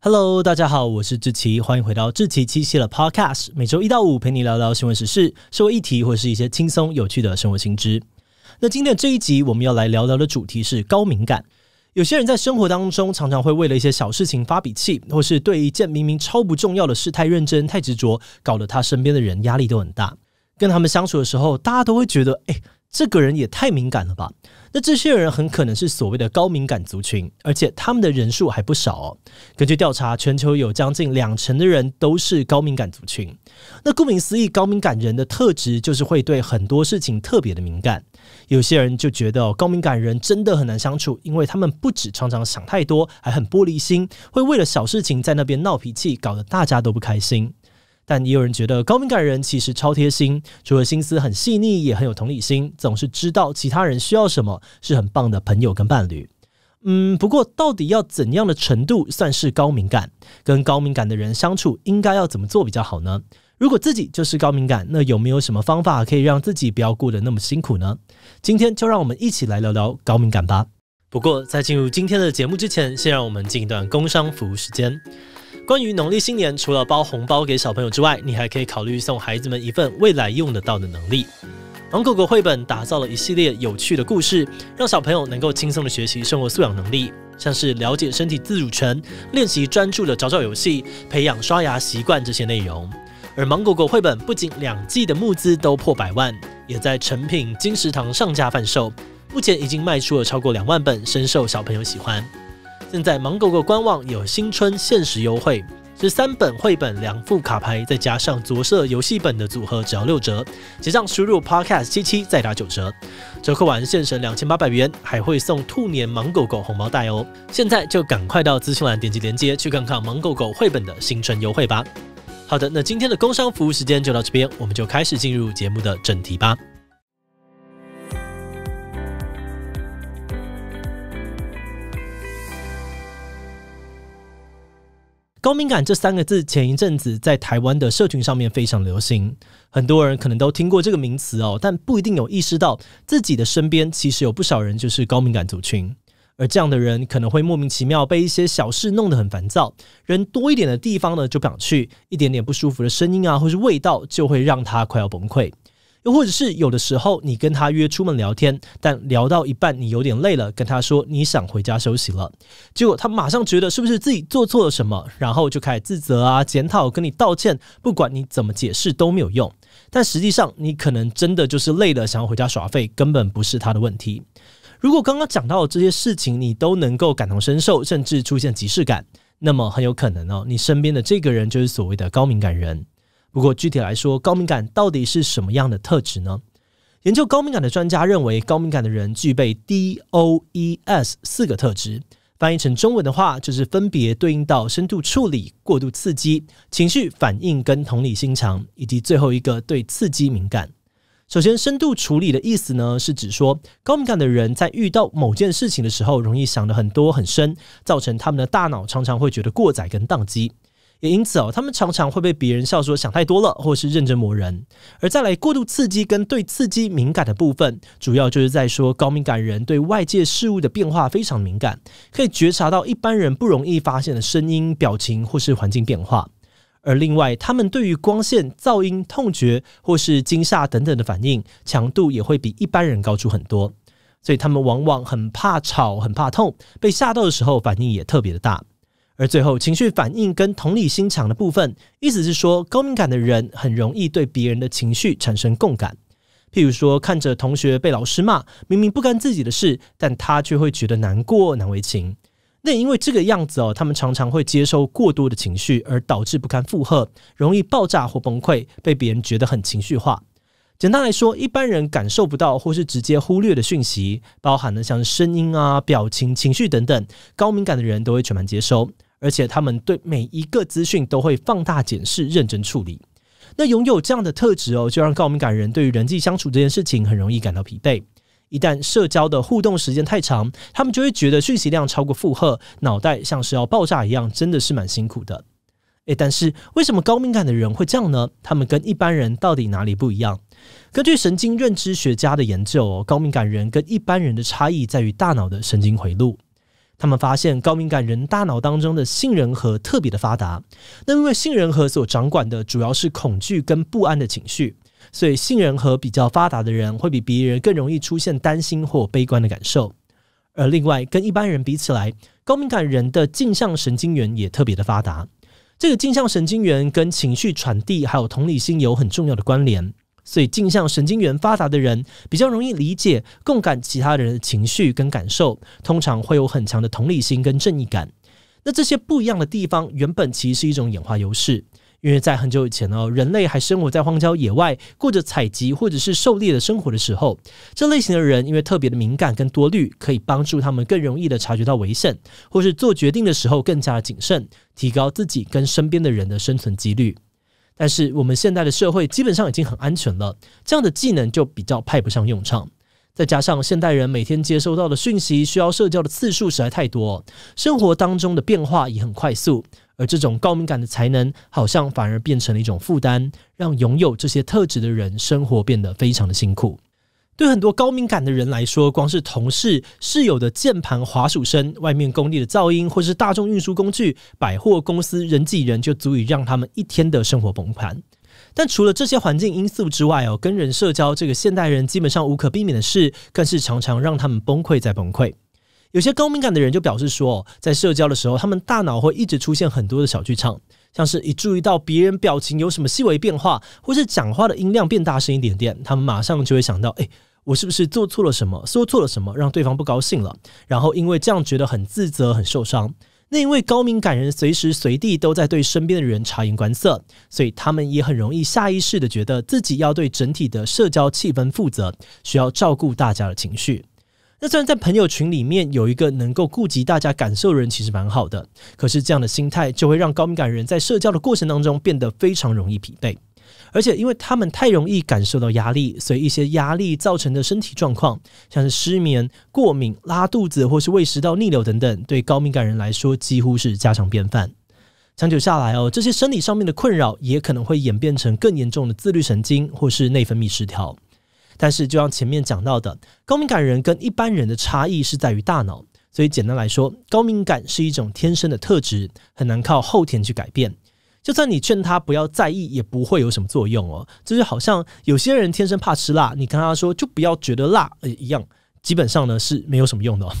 Hello，大家好，我是志奇，欢迎回到志奇七夕的 Podcast。每周一到五陪你聊聊新闻时事、社会议题，或者是一些轻松有趣的生活新知。那今天的这一集，我们要来聊聊的主题是高敏感。有些人在生活当中常常会为了一些小事情发脾气，或是对一件明明超不重要的事太认真、太执着，搞得他身边的人压力都很大。跟他们相处的时候，大家都会觉得，哎，这个人也太敏感了吧。那这些人很可能是所谓的高敏感族群，而且他们的人数还不少哦。根据调查，全球有将近两成的人都是高敏感族群。那顾名思义，高敏感人的特质就是会对很多事情特别的敏感。有些人就觉得高敏感人真的很难相处，因为他们不止常常想太多，还很玻璃心，会为了小事情在那边闹脾气，搞得大家都不开心。但也有人觉得高敏感人其实超贴心，除了心思很细腻，也很有同理心，总是知道其他人需要什么，是很棒的朋友跟伴侣。嗯，不过到底要怎样的程度算是高敏感？跟高敏感的人相处应该要怎么做比较好呢？如果自己就是高敏感，那有没有什么方法可以让自己不要过得那么辛苦呢？今天就让我们一起来聊聊高敏感吧。不过在进入今天的节目之前，先让我们进一段工商服务时间。关于农历新年，除了包红包给小朋友之外，你还可以考虑送孩子们一份未来用得到的能力。芒果果绘本打造了一系列有趣的故事，让小朋友能够轻松的学习生活素养能力，像是了解身体自主权、练习专注的找找游戏、培养刷牙习惯这些内容。而芒果果绘本不仅两季的募资都破百万，也在成品金石堂上架贩售，目前已经卖出了超过两万本，深受小朋友喜欢。现在芒狗狗官网有新春限时优惠，是三本绘本、两副卡牌再加上着色游戏本的组合，只要六折。结账输入 podcast 七七再打九折，折扣完现省两千八百元，还会送兔年芒狗狗红包袋哦。现在就赶快到资讯栏点击链接去看看芒狗狗绘本的新春优惠吧。好的，那今天的工商服务时间就到这边，我们就开始进入节目的正题吧。高敏感这三个字前一阵子在台湾的社群上面非常流行，很多人可能都听过这个名词哦，但不一定有意识到自己的身边其实有不少人就是高敏感族群，而这样的人可能会莫名其妙被一些小事弄得很烦躁，人多一点的地方呢就不想去，一点点不舒服的声音啊或是味道就会让他快要崩溃。或者是有的时候，你跟他约出门聊天，但聊到一半你有点累了，跟他说你想回家休息了，结果他马上觉得是不是自己做错了什么，然后就开始自责啊、检讨、跟你道歉，不管你怎么解释都没有用。但实际上，你可能真的就是累了，想要回家耍废，根本不是他的问题。如果刚刚讲到的这些事情你都能够感同身受，甚至出现即视感，那么很有可能哦，你身边的这个人就是所谓的高敏感人。不过，具体来说，高敏感到底是什么样的特质呢？研究高敏感的专家认为，高敏感的人具备 D O E S 四个特质，翻译成中文的话，就是分别对应到深度处理、过度刺激、情绪反应跟同理心强，以及最后一个对刺激敏感。首先，深度处理的意思呢，是指说高敏感的人在遇到某件事情的时候，容易想的很多、很深，造成他们的大脑常常会觉得过载跟宕机。也因此哦，他们常常会被别人笑说想太多了，或是认真磨人。而再来过度刺激跟对刺激敏感的部分，主要就是在说高敏感人对外界事物的变化非常敏感，可以觉察到一般人不容易发现的声音、表情或是环境变化。而另外，他们对于光线、噪音、痛觉或是惊吓等等的反应强度也会比一般人高出很多，所以他们往往很怕吵、很怕痛，被吓到的时候反应也特别的大。而最后，情绪反应跟同理心强的部分，意思是说，高敏感的人很容易对别人的情绪产生共感。譬如说，看着同学被老师骂，明明不干自己的事，但他却会觉得难过、难为情。那因为这个样子哦，他们常常会接收过多的情绪，而导致不堪负荷，容易爆炸或崩溃，被别人觉得很情绪化。简单来说，一般人感受不到或是直接忽略的讯息，包含了像声音啊、表情、情绪等等，高敏感的人都会全盘接收。而且他们对每一个资讯都会放大检视、认真处理。那拥有这样的特质哦，就让高敏感人对于人际相处这件事情很容易感到疲惫。一旦社交的互动时间太长，他们就会觉得讯息量超过负荷，脑袋像是要爆炸一样，真的是蛮辛苦的。诶，但是为什么高敏感的人会这样呢？他们跟一般人到底哪里不一样？根据神经认知学家的研究，高敏感人跟一般人的差异在于大脑的神经回路。他们发现高敏感人大脑当中的杏仁核特别的发达，那因为杏仁核所掌管的主要是恐惧跟不安的情绪，所以杏仁核比较发达的人会比别人更容易出现担心或悲观的感受。而另外跟一般人比起来，高敏感人的镜像神经元也特别的发达，这个镜像神经元跟情绪传递还有同理心有很重要的关联。所以，镜像神经元发达的人比较容易理解共感其他人的情绪跟感受，通常会有很强的同理心跟正义感。那这些不一样的地方，原本其实是一种演化优势，因为在很久以前呢，人类还生活在荒郊野外，过着采集或者是狩猎的生活的时候，这类型的人因为特别的敏感跟多虑，可以帮助他们更容易的察觉到危险，或是做决定的时候更加谨慎，提高自己跟身边的人的生存几率。但是我们现代的社会基本上已经很安全了，这样的技能就比较派不上用场。再加上现代人每天接收到的讯息、需要社交的次数实在太多，生活当中的变化也很快速，而这种高敏感的才能好像反而变成了一种负担，让拥有这些特质的人生活变得非常的辛苦。对很多高敏感的人来说，光是同事、室友的键盘滑鼠声、外面工地的噪音，或是大众运输工具、百货公司人挤人，就足以让他们一天的生活崩盘。但除了这些环境因素之外哦，跟人社交这个现代人基本上无可避免的事，更是常常让他们崩溃在崩溃。有些高敏感的人就表示说，在社交的时候，他们大脑会一直出现很多的小剧场，像是一注意到别人表情有什么细微变化，或是讲话的音量变大声一点点，他们马上就会想到，哎。我是不是做错了什么，说错了什么，让对方不高兴了？然后因为这样觉得很自责，很受伤。那因为高敏感人随时随地都在对身边的人察言观色，所以他们也很容易下意识的觉得自己要对整体的社交气氛负责，需要照顾大家的情绪。那虽然在朋友群里面有一个能够顾及大家感受的人其实蛮好的，可是这样的心态就会让高敏感人在社交的过程当中变得非常容易疲惫。而且，因为他们太容易感受到压力，所以一些压力造成的身体状况，像是失眠、过敏、拉肚子，或是胃食道逆流等等，对高敏感人来说几乎是家常便饭。长久下来哦，这些生理上面的困扰，也可能会演变成更严重的自律神经或是内分泌失调。但是，就像前面讲到的，高敏感人跟一般人的差异是在于大脑。所以，简单来说，高敏感是一种天生的特质，很难靠后天去改变。就算你劝他不要在意，也不会有什么作用哦。就是好像有些人天生怕吃辣，你跟他说就不要觉得辣，呃一样，基本上呢是没有什么用的。哦。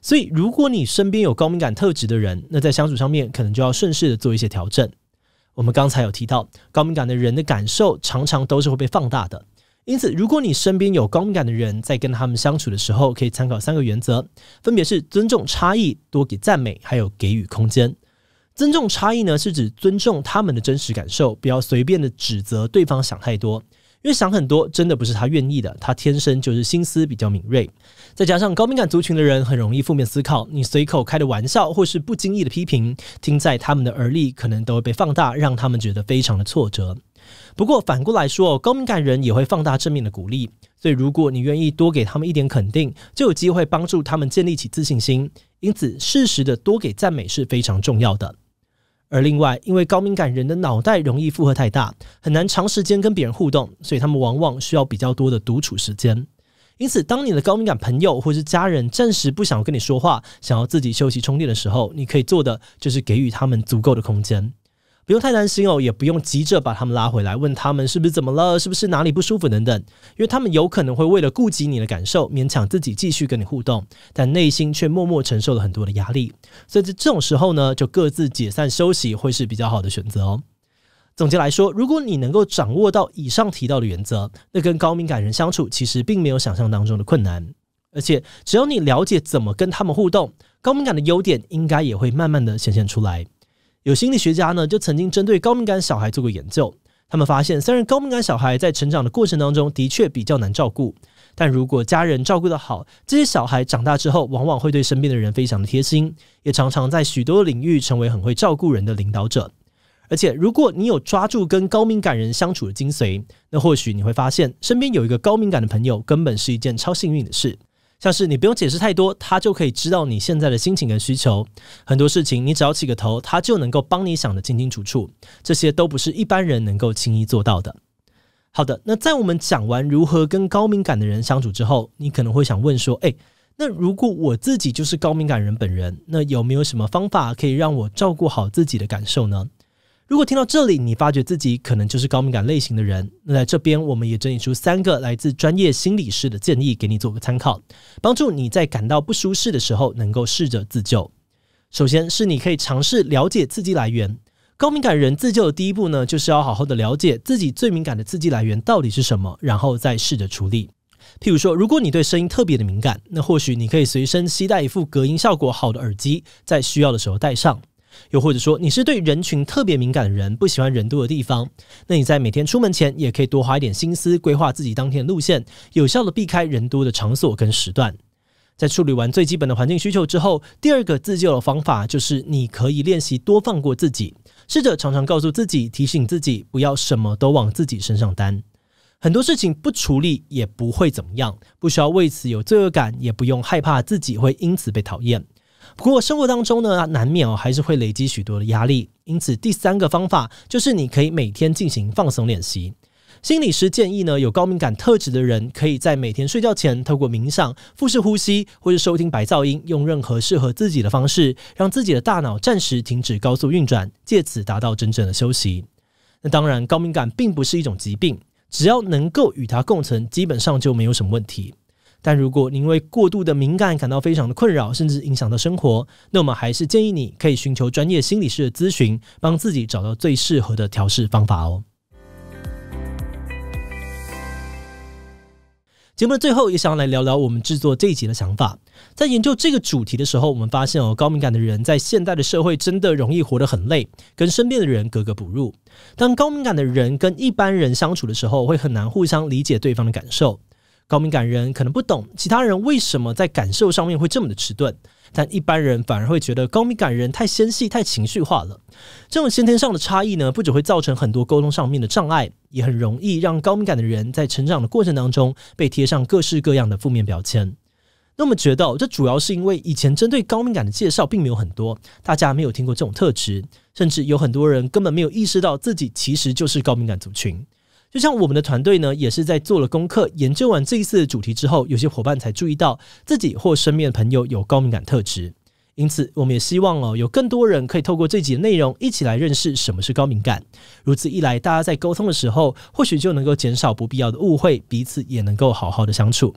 所以，如果你身边有高敏感特质的人，那在相处上面可能就要顺势的做一些调整。我们刚才有提到，高敏感的人的感受常常都是会被放大的。因此，如果你身边有高敏感的人，在跟他们相处的时候，可以参考三个原则，分别是尊重差异、多给赞美，还有给予空间。尊重差异呢，是指尊重他们的真实感受，不要随便的指责对方想太多，因为想很多真的不是他愿意的，他天生就是心思比较敏锐，再加上高敏感族群的人很容易负面思考，你随口开的玩笑或是不经意的批评，听在他们的耳里可能都会被放大，让他们觉得非常的挫折。不过反过来说，高敏感人也会放大正面的鼓励，所以如果你愿意多给他们一点肯定，就有机会帮助他们建立起自信心。因此，适时的多给赞美是非常重要的。而另外，因为高敏感人的脑袋容易负荷太大，很难长时间跟别人互动，所以他们往往需要比较多的独处时间。因此，当你的高敏感朋友或是家人暂时不想要跟你说话，想要自己休息充电的时候，你可以做的就是给予他们足够的空间。不用太担心哦，也不用急着把他们拉回来问他们是不是怎么了，是不是哪里不舒服等等，因为他们有可能会为了顾及你的感受，勉强自己继续跟你互动，但内心却默默承受了很多的压力。所以，在这种时候呢，就各自解散休息会是比较好的选择哦。总结来说，如果你能够掌握到以上提到的原则，那跟高敏感人相处其实并没有想象当中的困难，而且只要你了解怎么跟他们互动，高敏感的优点应该也会慢慢的显现出来。有心理学家呢，就曾经针对高敏感小孩做过研究。他们发现，虽然高敏感小孩在成长的过程当中的确比较难照顾，但如果家人照顾得好，这些小孩长大之后，往往会对身边的人非常的贴心，也常常在许多领域成为很会照顾人的领导者。而且，如果你有抓住跟高敏感人相处的精髓，那或许你会发现，身边有一个高敏感的朋友，根本是一件超幸运的事。像是你不用解释太多，他就可以知道你现在的心情跟需求。很多事情你只要起个头，他就能够帮你想得清清楚楚。这些都不是一般人能够轻易做到的。好的，那在我们讲完如何跟高敏感的人相处之后，你可能会想问说：诶，那如果我自己就是高敏感人本人，那有没有什么方法可以让我照顾好自己的感受呢？如果听到这里，你发觉自己可能就是高敏感类型的人，那在这边我们也整理出三个来自专业心理师的建议给你做个参考，帮助你在感到不舒适的时候能够试着自救。首先是你可以尝试了解刺激来源，高敏感人自救的第一步呢，就是要好好的了解自己最敏感的刺激来源到底是什么，然后再试着处理。譬如说，如果你对声音特别的敏感，那或许你可以随身携带一副隔音效果好的耳机，在需要的时候戴上。又或者说你是对人群特别敏感的人，不喜欢人多的地方，那你在每天出门前也可以多花一点心思规划自己当天的路线，有效的避开人多的场所跟时段。在处理完最基本的环境需求之后，第二个自救的方法就是你可以练习多放过自己，试着常常告诉自己、提醒自己，不要什么都往自己身上担。很多事情不处理也不会怎么样，不需要为此有罪恶感，也不用害怕自己会因此被讨厌。不过生活当中呢，难免哦还是会累积许多的压力，因此第三个方法就是你可以每天进行放松练习。心理师建议呢，有高敏感特质的人可以在每天睡觉前透过冥想、腹式呼吸，或是收听白噪音，用任何适合自己的方式，让自己的大脑暂时停止高速运转，借此达到真正的休息。那当然，高敏感并不是一种疾病，只要能够与它共存，基本上就没有什么问题。但如果您因为过度的敏感感到非常的困扰，甚至影响到生活，那我们还是建议你可以寻求专业心理师的咨询，帮自己找到最适合的调试方法哦。节目的最后也想来聊聊我们制作这集的想法。在研究这个主题的时候，我们发现哦，高敏感的人在现代的社会真的容易活得很累，跟身边的人格格不入。当高敏感的人跟一般人相处的时候，会很难互相理解对方的感受。高敏感人可能不懂其他人为什么在感受上面会这么的迟钝，但一般人反而会觉得高敏感人太纤细、太情绪化了。这种先天上的差异呢，不仅会造成很多沟通上面的障碍，也很容易让高敏感的人在成长的过程当中被贴上各式各样的负面标签。那我们觉得，这主要是因为以前针对高敏感的介绍并没有很多，大家没有听过这种特质，甚至有很多人根本没有意识到自己其实就是高敏感族群。就像我们的团队呢，也是在做了功课、研究完这一次的主题之后，有些伙伴才注意到自己或身边的朋友有高敏感特质。因此，我们也希望哦，有更多人可以透过这集的内容一起来认识什么是高敏感。如此一来，大家在沟通的时候，或许就能够减少不必要的误会，彼此也能够好好的相处。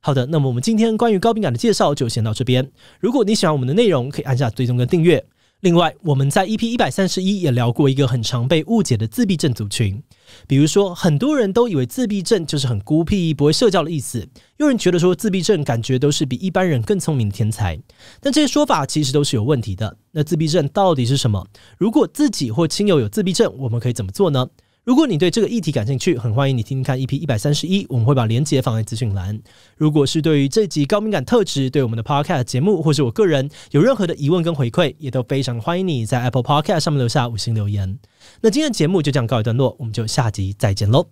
好的，那么我们今天关于高敏感的介绍就先到这边。如果你喜欢我们的内容，可以按下追踪跟订阅。另外，我们在 EP 一百三十一也聊过一个很常被误解的自闭症族群，比如说，很多人都以为自闭症就是很孤僻、不会社交的意思；，有人觉得说自闭症感觉都是比一般人更聪明的天才，但这些说法其实都是有问题的。那自闭症到底是什么？如果自己或亲友有自闭症，我们可以怎么做呢？如果你对这个议题感兴趣，很欢迎你听听看 EP 一百三十一，我们会把链接放在资讯栏。如果是对于这集高敏感特质对我们的 Podcast 节目，或是我个人有任何的疑问跟回馈，也都非常欢迎你在 Apple Podcast 上面留下五星留言。那今天的节目就这样告一段落，我们就下集再见喽，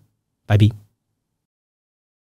拜拜。